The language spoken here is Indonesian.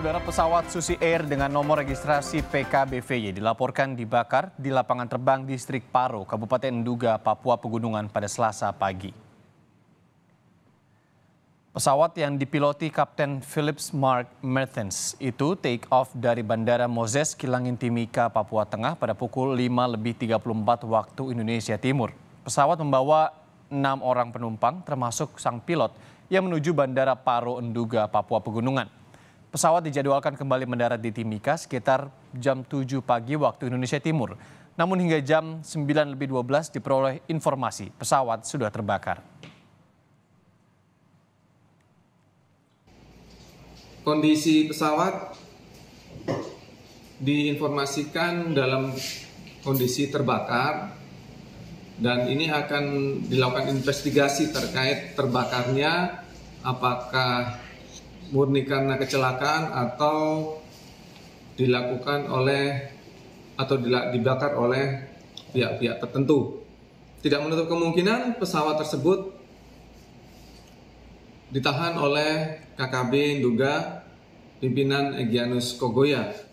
Saudara pesawat Susi Air dengan nomor registrasi PKBVY dilaporkan dibakar di lapangan terbang distrik Paro, Kabupaten Nduga, Papua Pegunungan pada Selasa pagi. Pesawat yang dipiloti Kapten Philips Mark Mertens itu take off dari Bandara Moses Kilangin Timika, Papua Tengah pada pukul 5 lebih 34 waktu Indonesia Timur. Pesawat membawa enam orang penumpang termasuk sang pilot yang menuju Bandara Paro Nduga, Papua Pegunungan. Pesawat dijadwalkan kembali mendarat di Timika sekitar jam 7 pagi waktu Indonesia Timur. Namun hingga jam 9 lebih 12 diperoleh informasi pesawat sudah terbakar. Kondisi pesawat diinformasikan dalam kondisi terbakar dan ini akan dilakukan investigasi terkait terbakarnya apakah murni karena kecelakaan atau dilakukan oleh atau dibakar oleh pihak-pihak tertentu. Tidak menutup kemungkinan pesawat tersebut ditahan oleh KKB duga pimpinan Egyanus Kogoya